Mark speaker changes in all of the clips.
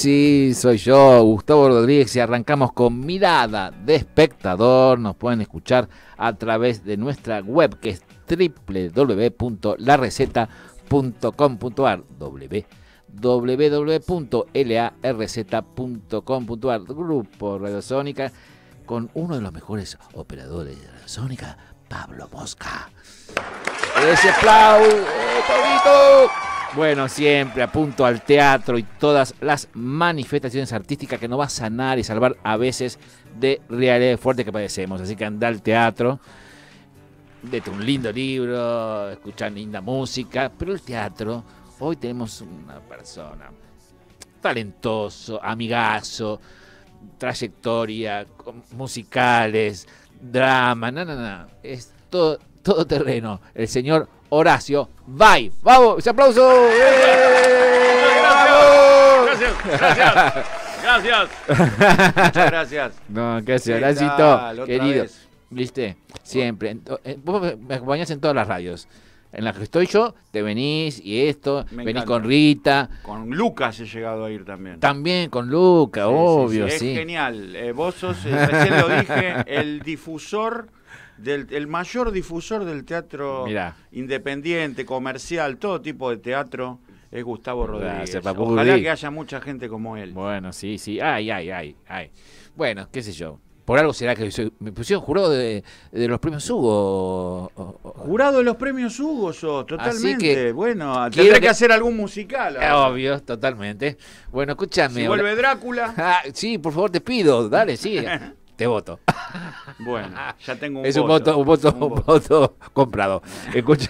Speaker 1: sí, soy yo, Gustavo Rodríguez, y arrancamos con Mirada de Espectador. Nos pueden escuchar a través de nuestra web que es www.lareceta.com.ar www.larz.com.ar Grupo Radiosónica con uno de los mejores operadores de Sónica, Pablo Mosca. ¡Ese aplauso, bueno, siempre apunto al teatro y todas las manifestaciones artísticas que nos va a sanar y salvar a veces de realidades fuertes que padecemos. Así que anda al teatro, dete un lindo libro, escuchar linda música, pero el teatro, hoy tenemos una persona talentoso, amigazo, trayectoria, musicales, drama, nada, nada, es todo, todo terreno. El señor Horacio Bye. ¡Vamos! ¡Ese aplauso! Gracias, gracias, gracias. Gracias. Muchas gracias. No, gracias, Horacito, querido. ¿Viste? Siempre. Eh, vos me acompañás en todas las radios. En las que estoy yo, te venís y esto, venís con Rita. Con Lucas he llegado a ir también. También con Lucas, obvio, sí, Es
Speaker 2: genial. Eh, vos sos, eh, lo dije, el difusor del el mayor difusor del teatro independiente, comercial, todo tipo de teatro es Gustavo Rodríguez. Ojalá que haya mucha gente como él. Bueno, sí, sí. Ay,
Speaker 1: ay, ay, ay. Bueno, qué sé yo. Por algo será que me pusieron jurado de, los premios Hugo. jurado de los premios Hugo, sos, totalmente. que bueno, tendré que... hacer
Speaker 2: algún musical. Eh,
Speaker 1: obvio, totalmente. Bueno, escúchame. Si vuelve Drácula. Ah, sí, por favor, te pido, dale, sí. Este voto. Bueno, ya tengo un voto. Es un voto, un voto, voto comprado. Escucha.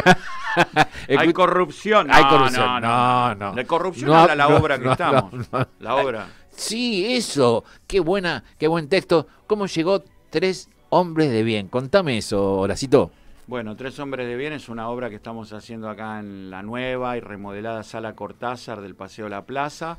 Speaker 1: hay corrupción. No, No, no, no. corrupción era la obra que estamos. La obra. Sí, eso. Qué buena, qué buen texto. ¿Cómo llegó Tres Hombres de Bien? Contame eso, Horacito.
Speaker 2: Bueno, Tres Hombres de Bien es una obra que estamos haciendo acá en la nueva y remodelada Sala Cortázar del Paseo La Plaza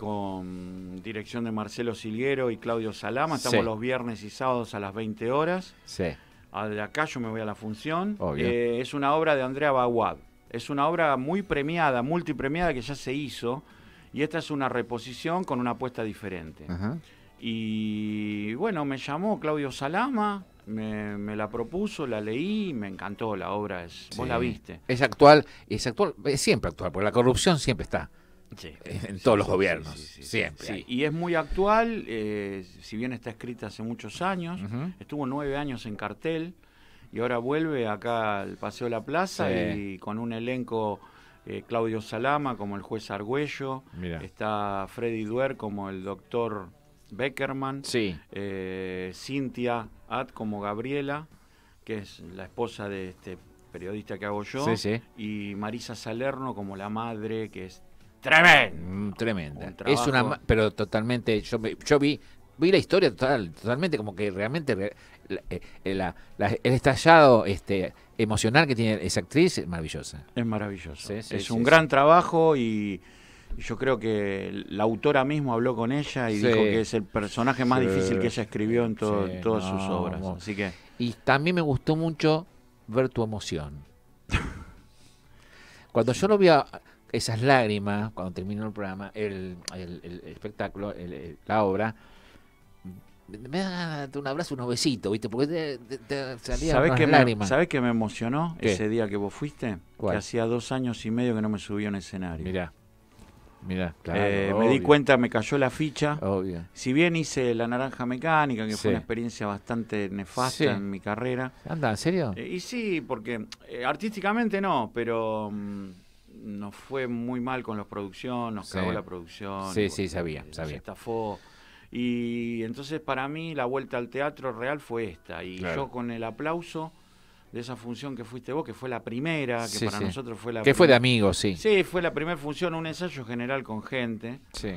Speaker 2: con dirección de Marcelo Silguero y Claudio Salama. Estamos los viernes y sábados a las 20 horas. Sí. A ah, de acá yo me voy a la función. Eh, es una obra de Andrea Baguad. Es una obra muy premiada, multipremiada que ya se hizo. Y esta es una reposición con una apuesta diferente. Y bueno, me llamó Claudio Salama, me, la propuso, la leí, me encantó la obra. Vos la viste.
Speaker 1: Es actual, es actual, es siempre actual, porque la corrupción siempre está. Eh, en todos los gobiernos, siempre.
Speaker 2: Y es muy actual, eh, si bien está escrita hace muchos años, estuvo nueve años en cartel y ahora vuelve acá al Paseo de la Plaza y con un elenco eh, Claudio Salama como el juez Argüello, está Freddy Duer como el doctor Beckerman, Cintia At como Gabriela, que es la esposa de este periodista que hago yo, y Marisa Salerno
Speaker 1: como la madre, que es tremendo. Mm, tremenda. es una, pero totalmente, yo, yo vi, vi la historia total, totalmente como que realmente eh, eh, el estallado este emocional que tiene esa actriz es maravillosa. Es maravilloso. es un gran
Speaker 2: trabajo y yo creo que la autora mismo habló con ella y dijo que es el personaje más difícil que ella escribió en, todas sus obras. Así que
Speaker 1: y también me gustó mucho ver tu emoción. Cuando yo lo vi a, esas lágrimas, cuando terminó el programa, el, espectáculo, la obra, me da un abrazo, un besito ¿viste? Porque te, salía. ¿Sabés que lágrimas.
Speaker 2: Me, me emocionó ese día que vos fuiste? Que hacía dos años y medio que no me subí a un escenario. Mirá. Mirá, eh, claro, me di cuenta, me cayó la ficha. Obvio. Si bien hice La Naranja Mecánica, que fue una experiencia bastante nefasta en mi carrera.
Speaker 1: ¿Anda, en serio? Eh, y sí,
Speaker 2: porque eh, artísticamente no, pero... Mm, nos fue muy mal con la producción, nos cagó la producción. Sí, sí, sabía, eh, sabía. Se estafó. Y entonces para mí la vuelta al teatro real fue esta. Y yo con el aplauso de esa función que fuiste vos, que fue la primera, que para nosotros fue la... Que fue de amigos, sí. Sí, fue la primera función, un ensayo general con gente. Sí.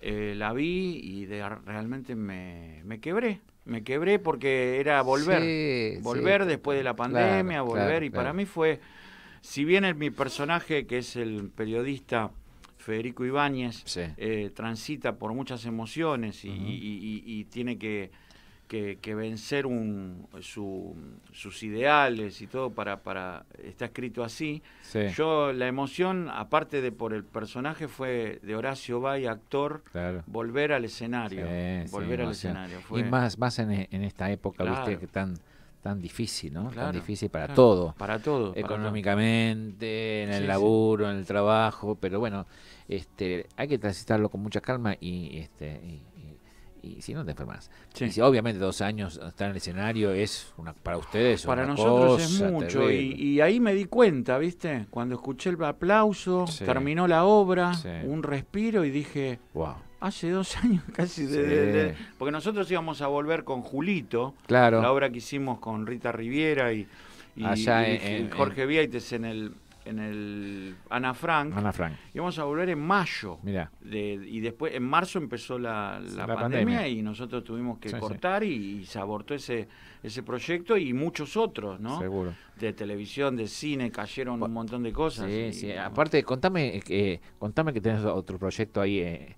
Speaker 2: Eh, la vi y realmente me, quebré. Me quebré porque era volver. volver después de la pandemia, volver. y para mí fue si bien mi personaje, que es el periodista Federico Ibáñez, eh, transita por muchas emociones y, tiene que, vencer sus ideales y todo para, para está escrito así. Yo la emoción, aparte de por el personaje, fue de Horacio Bay, actor, volver al escenario,
Speaker 1: volver al escenario. Y más, más en, esta época, viste, que tan tan difícil, ¿no? tan difícil para todo. Para todo. Económicamente, en el laburo, en el trabajo, pero bueno, este, hay que transitarlo con mucha calma y, este, y, si no te enfermas. obviamente dos años estar en el escenario es una para ustedes. Para nosotros es mucho
Speaker 2: y, ahí me di cuenta, ¿viste? Cuando escuché el aplauso, terminó la obra, un respiro y dije, wow Hace dos años casi. porque nosotros íbamos a volver con Julito, claro. la obra que hicimos con Rita Riviera y, Jorge Vieites en el en el Ana
Speaker 1: Frank. Ana Frank.
Speaker 2: Íbamos a volver en mayo. mira y después, en marzo empezó la, pandemia, y nosotros tuvimos que cortar Y, se abortó ese, ese proyecto y muchos otros, ¿no? Seguro. De televisión, de cine, cayeron un montón de cosas. Sí, sí.
Speaker 1: Aparte, contame, eh, contame que tenés otro proyecto ahí. Eh,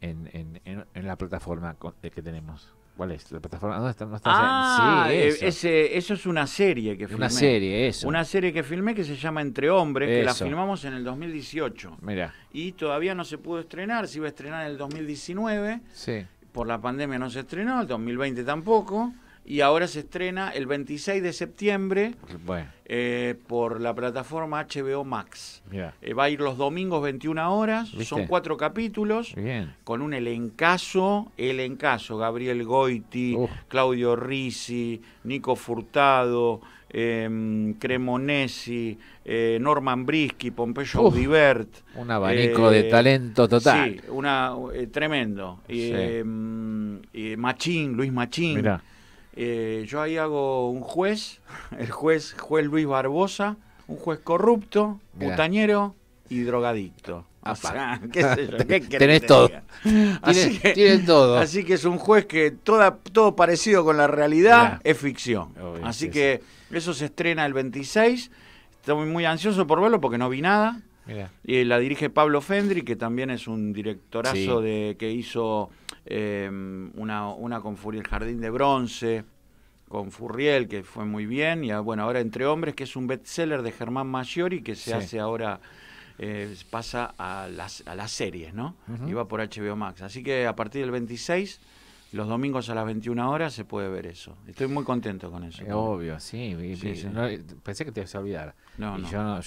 Speaker 1: en, la plataforma que tenemos. ¿Cuál es? ¿La plataforma? ¿Dónde está? ah, sí, e, eso. eso es una serie que filmé. Una serie, eso. Una
Speaker 2: serie que filmé que se llama Entre Hombres, que la filmamos en el 2018. Mira. Y todavía no se pudo estrenar, se iba a estrenar en el 2019. Sí. Por la pandemia no se estrenó, el 2020 tampoco y ahora se estrena el 26 de septiembre eh, por la plataforma HBO Max. Eh, va a ir los domingos 21 horas, son cuatro capítulos, con un elencazo, elencazo, Gabriel Goiti, Claudio Risi, Nico Furtado, em, Cremonesi, eh, Norman Brisky, Pompeyo Udivert. Un abanico de talento total. Sí, una, tremendo. Em, Machín, Luis Machín. Mirá. Eh, yo ahí hago un juez, el juez, juez Luis Barbosa, un juez corrupto, putañero y drogadicto. Tenés todo. Así que, todo. Así que es un juez que toda, todo parecido con la realidad es ficción. así que eso. se estrena el 26. Estoy muy ansioso por verlo porque no vi nada. Y eh, la dirige Pablo Fendri, que también es un directorazo de que hizo Em, una, con Furiel Jardín de Bronce, con Furriel, que fue muy bien, y bueno, ahora Entre Hombres, que es un bestseller de Germán Maggiori, que se hace ahora, eh, pasa a las, a las series, ¿no? Y va por HBO Max. Así que a partir del 26 los domingos a las 21 horas se puede ver eso. Estoy muy contento con eso. Eh, obvio, sí.
Speaker 1: pensé que te ibas a olvidar. No, y Yo, no,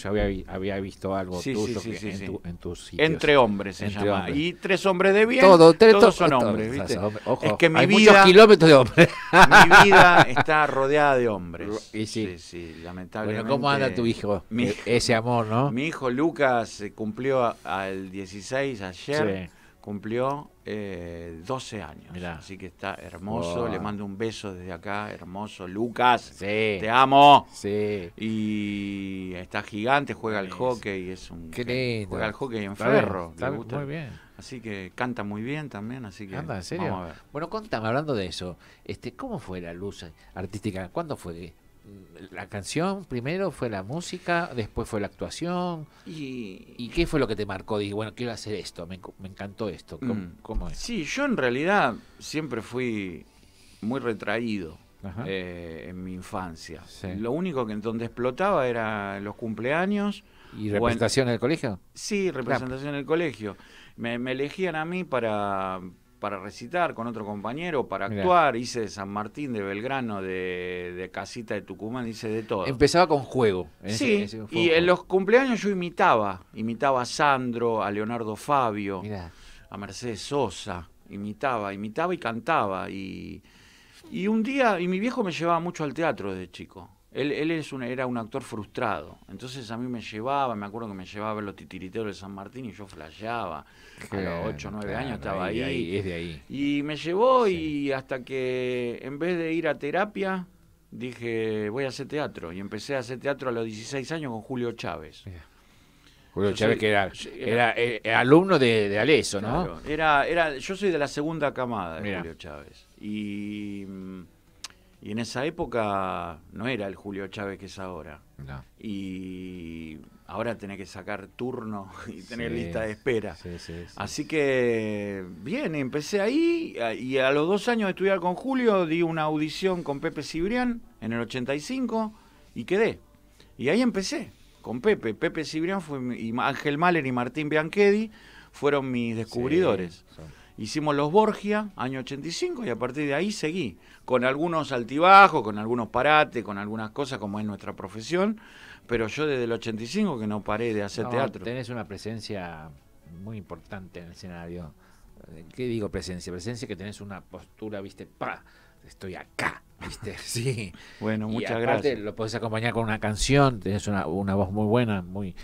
Speaker 1: había, visto algo tuyo en, tu, en, tus sitios. Entre hombres se Entre llama. Y tres hombres de bien, todos son hombres. ¿viste? es que mi hay vida, muchos kilómetros de hombres. mi vida está
Speaker 2: rodeada de hombres. Y sí. sí, lamentablemente. Bueno, ¿cómo anda tu hijo? E-, ese amor, ¿no? Mi hijo Lucas cumplió al 16 ayer cumplió eh, 12 años. Así que está hermoso. Le mando un beso desde acá, hermoso. Lucas, sí. te amo. Sí. Y está gigante, juega al hockey. Es un, Juega
Speaker 1: al hockey en ferro. Bien, gusta. muy bien. Así que canta muy bien también, así que Vamos a ver. Bueno, contame, hablando de eso, este, ¿cómo fue la luz artística? ¿Cuándo fue? la canción primero fue la música, después fue la actuación. ¿Y, qué fue lo que te marcó? Dije, bueno, quiero hacer esto, me, encantó esto. Mm. ¿Cómo, es? Sí, yo en realidad
Speaker 2: siempre fui muy retraído eh, en mi infancia. Lo único que donde explotaba era los cumpleaños.
Speaker 1: ¿Y representación en, el colegio?
Speaker 2: Sí, representación en el colegio. me elegían a mí para, para recitar con otro compañero, para actuar, hice de San Martín, de Belgrano, de, Casita de Tucumán, hice de todo.
Speaker 1: Empezaba con juego. sí, y
Speaker 2: en los cumpleaños yo imitaba, imitaba a Sandro, a Leonardo Fabio, a Mercedes Sosa, imitaba, imitaba y cantaba. Y, y un día, y mi viejo me llevaba mucho al teatro desde chico. Él, él es un, era un actor frustrado. Entonces a mí me llevaba, me acuerdo que me llevaba a ver los titiriteros de San Martín y yo flasheaba. a los 8 o 9 años estaba ahí, ahí, Es de ahí. Y me llevó y hasta que en vez de ir a terapia, dije, voy a hacer teatro. Y empecé a hacer teatro a los 16 años con Julio Chávez.
Speaker 1: Julio Chávez, que era, eh, eh, alumno de, de Aleso, ¿no?
Speaker 2: era, era, yo soy de la segunda camada de Julio Chávez. Y mm, y en esa época no era el Julio Chávez que es ahora. Y ahora tenés que sacar turno y tener lista de espera. Así que, bien, empecé ahí y a los dos años de estudiar con Julio di una audición con Pepe Cibrián en el 85 y quedé. Y ahí empecé con Pepe. Pepe Cibrián fue, y Ángel Mahler y Martín Bianchetti fueron mis descubridores hicimos los Borgia, año 85, y a partir de ahí seguí, con algunos altibajos, con algunos parates, con algunas cosas como es nuestra profesión, pero yo desde el 85 que no paré de hacer teatro.
Speaker 1: Tenés una presencia muy importante en el escenario. ¿Qué digo presencia? Presencia que tenés una postura, viste, pa, estoy acá, ¿Viste? Sí. Bueno, muchas gracias. Lo podés acompañar con una canción, tenés una voz muy buena, muy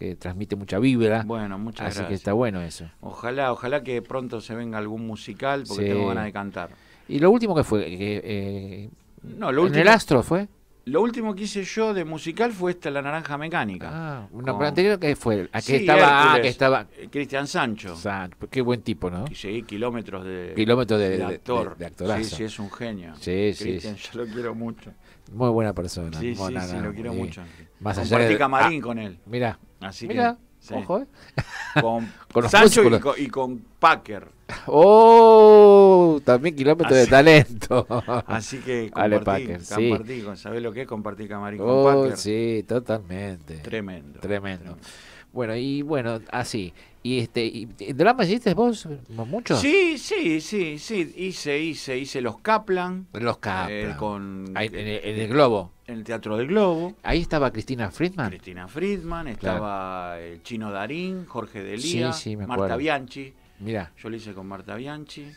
Speaker 1: que transmite mucha vibra. Bueno, muchas así que está bueno eso.
Speaker 2: Ojalá, ojalá que pronto se venga algún musical porque tengo ganas de
Speaker 1: cantar. ¿Y lo último que fue? Eh, no, lo último. ¿En el Astro fue?
Speaker 2: Lo último que hice yo de musical fue esta La Naranja Mecánica. una ah, anterior que fue, a estaba, estaba eh, Cristian Sancho. qué buen tipo, ¿no? Sí, kilómetros de kilómetros de, actor. sí, sí, es un genio. Sí, sí. Yo lo quiero mucho.
Speaker 1: Muy buena persona. Sí, sí, lo quiero mucho. Más allá de... camarín ah, con él.
Speaker 2: Mira, Así Mira, que. Ojo,
Speaker 1: eh. Con, con Sancho
Speaker 2: y con, Packer.
Speaker 1: ¡Oh! También kilómetros de talento. Así que compartí, Packer, compartí,
Speaker 2: con, ¿sabés lo que es
Speaker 1: compartir camarín con oh, Packer? Sí, totalmente. Tremendo. Tremendo. Bueno, y bueno, así. ¿Y este drama hiciste vos mucho?
Speaker 2: Sí, sí,
Speaker 1: sí, sí.
Speaker 2: Hice, hice, hice los Kaplan.
Speaker 1: Los eh, Kaplan.
Speaker 2: con, en el eh, globo en el
Speaker 1: Teatro del Globo. Ahí estaba Cristina Friedman. Cristina
Speaker 2: Friedman, estaba el chino Darín, Jorge Delia, Marta Bianchi. Mira. Yo lo hice con Marta Bianchi.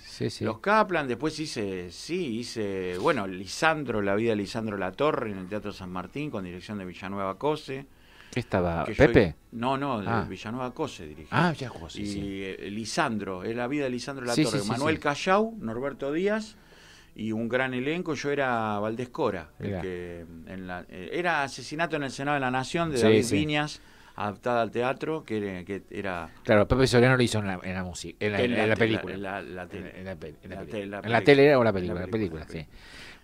Speaker 2: Los Kaplan, después hice, sí, hice, bueno, Lisandro, la vida de Lisandro Latorre en el Teatro San Martín con dirección de Villanueva Cose.
Speaker 1: ¿Estaba Pepe? no, no, ah.
Speaker 2: Villanueva Cose dirigía. Ah, ya José, Y eh, Lisandro, la vida de Lisandro Latorre. Manuel Callao, Norberto Díaz y un gran elenco. Yo era Valdés Cora, el que en la, eh, era Asesinato en el Senado de la Nación de David Viñas, adaptada al teatro, que, era...
Speaker 1: Claro, Pepe Soriano lo hizo en la, en música, en, la, película. En la, tele. era o la película, la película, sí.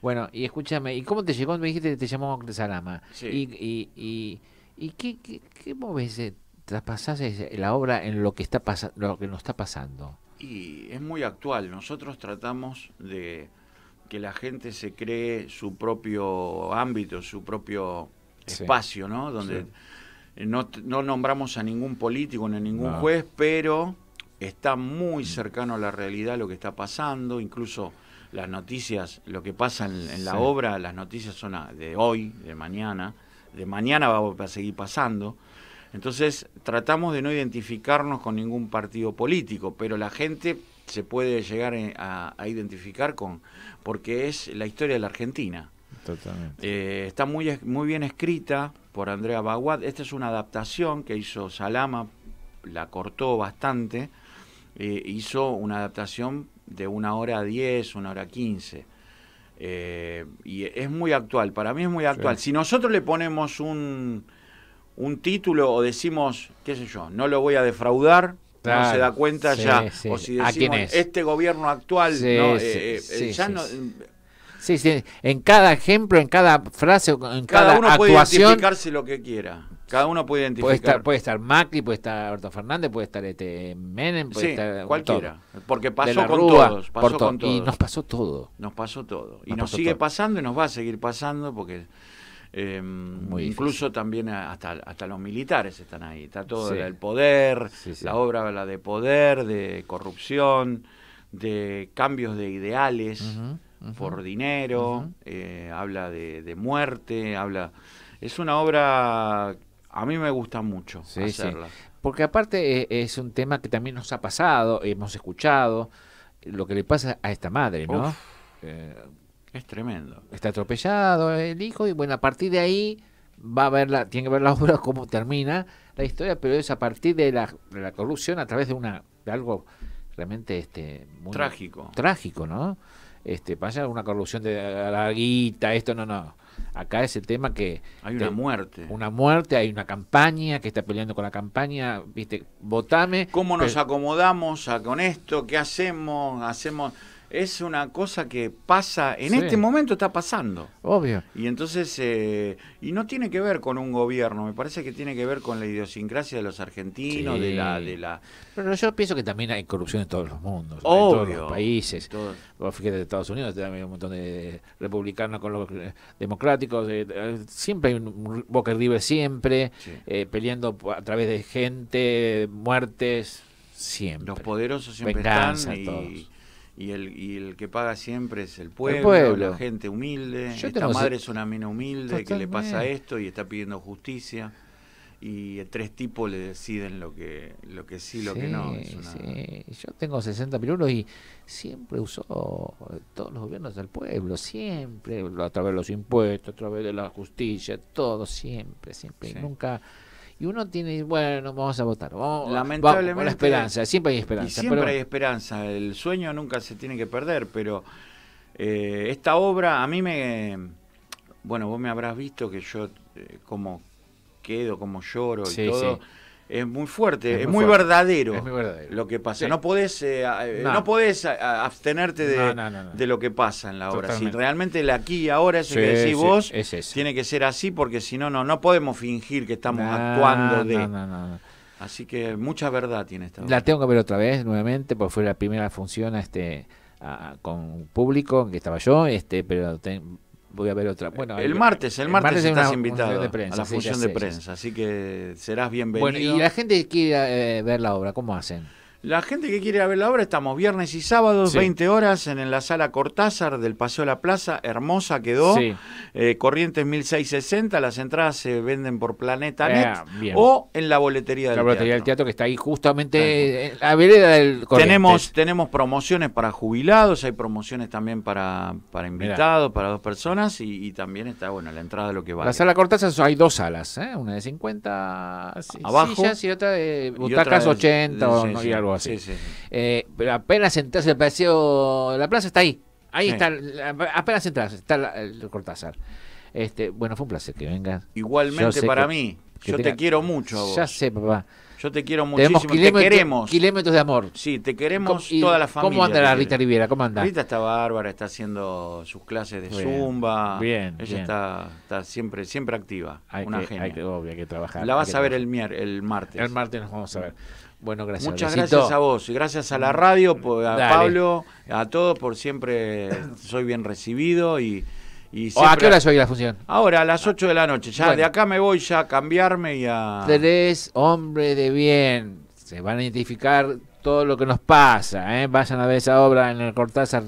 Speaker 1: Bueno, y escúchame, ¿y cómo te llegó? Me dijiste que te llamó Salama. Sí. ¿Y, y, y, y qué, qué, qué ves? Eh, ¿Traspasás la obra en lo que, está lo que nos está pasando?
Speaker 2: Y es muy actual. Nosotros tratamos de que la gente se cree su propio ámbito, su propio espacio, ¿no? Donde eh, no, nombramos a ningún político ni a ningún juez, pero está muy cercano a la realidad lo que está pasando, incluso las noticias, lo que pasa en, la obra, las noticias son de hoy, de mañana, de mañana va a seguir pasando. Entonces tratamos de no identificarnos con ningún partido político, pero la gente se puede llegar eh, a, identificar con, porque es la historia de la Argentina. Eh, está muy, muy bien escrita por Andrea Baguad, Esta es una adaptación que hizo Salama, la cortó bastante. Eh, hizo una adaptación de una hora diez, una hora quince. y es muy actual, para mí es muy actual. Si nosotros le ponemos un, un título o decimos, qué sé yo, no lo voy a defraudar, no se da cuenta ya. O si decimos, este gobierno actual,
Speaker 1: Sí, en cada ejemplo, en cada frase, en cada, cada uno puede identificarse
Speaker 2: lo que quiera. Cada uno puede identificar.
Speaker 1: Puede estar, Macri, puede estar Alberto Fernández, puede estar este Menem, puede estar cualquiera. Porque pasó, con, todos, pasó todos, Y nos
Speaker 2: pasó todo. Nos pasó todo. y nos sigue pasando y nos va a seguir pasando porque Em, incluso también hasta, hasta los militares están ahí. Está todo el poder, la obra habla de poder, de corrupción, de cambios de ideales por dinero, eh, habla de, muerte,
Speaker 1: habla... Es una obra... A mí me gusta mucho hacerla. Porque aparte eh, es un tema que también nos ha pasado, hemos escuchado lo que le pasa a esta madre, ¿no? Eh, es tremendo. Está atropellado el hijo y bueno, a partir de ahí va a ver la, tiene que ver la obra cómo termina la historia, pero es a partir de la, corrupción, a través de una de algo realmente este trágico. Trágico, ¿no? Este, pasa una corrupción de la guita, esto no, no. Acá es el tema que hay una muerte. Una muerte, hay una campaña que está peleando con la campaña, ¿viste? Votame. ¿Cómo nos
Speaker 2: acomodamos con esto? ¿Qué hacemos? Hacemos es una cosa que pasa, en este momento está pasando. Obvio. Y entonces, eh, y no tiene que ver con un gobierno, me parece que tiene que ver con la idiosincrasia de los argentinos, de la...
Speaker 1: de la Pero yo pienso que también hay corrupción en todos los mundos, en todos los países. fíjate, en Estados Unidos también hay un montón de republicanos con los eh, democráticos, eh, siempre hay un Boca libre siempre, peleando a través de gente, muertes, siempre. Los poderosos siempre están y...
Speaker 2: Y el, y el que paga siempre es el pueblo, la gente humilde. Esta madre es una mina humilde que le pasa esto y está pidiendo justicia. Y tres tipos le deciden lo que,
Speaker 1: lo que sí, lo que no. Es sí. Yo tengo 60 pirulos y siempre usó todos los gobiernos del pueblo, siempre, a través de los impuestos, a través de la justicia, todo, siempre, siempre. Nunca y uno tiene, bueno, vamos a votar, vamos, Lamentablemente, la esperanza, siempre hay esperanza. siempre hay
Speaker 2: esperanza, el sueño nunca se tiene que perder, pero eh, esta obra a mí me, bueno, vos me habrás visto que yo eh, como quedo, como lloro y todo es muy fuerte, es, muy, verdadero lo que pasa. No podés, no. abstenerte de, lo que pasa en la obra. Si realmente el aquí y ahora es que decís vos, tiene que ser así porque si no, no, no podemos fingir que estamos actuando de... Así que mucha verdad tiene esta
Speaker 1: obra. La tengo que ver otra vez nuevamente porque fue la primera función este, con público que estaba yo, este, pero voy a ver otra. Eh, bueno, el, martes, el, martes, estás invitado a la función de prensa,
Speaker 2: así que serás bienvenido. Bueno, y la
Speaker 1: gente quiere eh, ver la obra, ¿cómo hacen? La gente
Speaker 2: que quiere ver la obra, estamos viernes y
Speaker 1: sábados, 20 horas,
Speaker 2: en, la sala Cortázar del Paseo de La Plaza, hermosa quedó. Eh, Corrientes 1660, las entradas se venden por Planeta eh, Net o en la boletería del Teatro la boletería del teatro que está ahí
Speaker 1: justamente
Speaker 2: la vereda del Tenemos, tenemos promociones para jubilados, hay promociones también para, para invitados, para dos personas y, también está, bueno, la entrada de lo que vale.
Speaker 1: La sala Cortázar hay dos salas, ¿eh? una de 50 Abajo, y otra de butacas 80 o, y algo pero eh, apenas entras el paseo, la plaza está ahí. Ahí está, apenas entras, está el Cortázar. Este, bueno, fue un placer que vengas. Igualmente para mí. yo te quiero mucho Ya sé, papá. Yo te quiero muchísimo. te queremos. Kilómetros de amor.
Speaker 2: Sí, te queremos toda la familia. ¿Cómo anda la Rita Riviera ¿Cómo anda? Rita está bárbara, está haciendo sus clases de zumba. Bien. Ella Está, está, siempre siempre activa. Hay una que, que, trabajar. La vas a ver el, el martes. El martes nos vamos a ver. Bueno, gracias. Muchas gracias a vos y gracias a la mm. radio, a Pablo, a todos por siempre. Soy bien recibido y. Oh, ¿A qué hora soy la función? Ahora, a las 8
Speaker 1: de la noche. Ya de
Speaker 2: acá me voy ya a cambiarme y a.
Speaker 1: Tres hombre de bien. Se van a identificar todo lo que nos pasa. ¿eh? Vayan a ver esa obra en el Cortázar,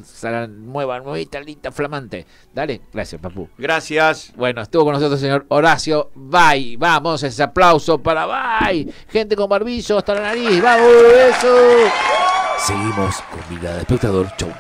Speaker 1: Muevan muy linda, flamante. Dale, gracias, Papu. Gracias. Bueno, estuvo con nosotros el señor Horacio Bye Vamos, ese aplauso para Bye Gente con barbillo hasta la nariz. ¡Vamos, eso! Seguimos con vida de Espectador. Chau.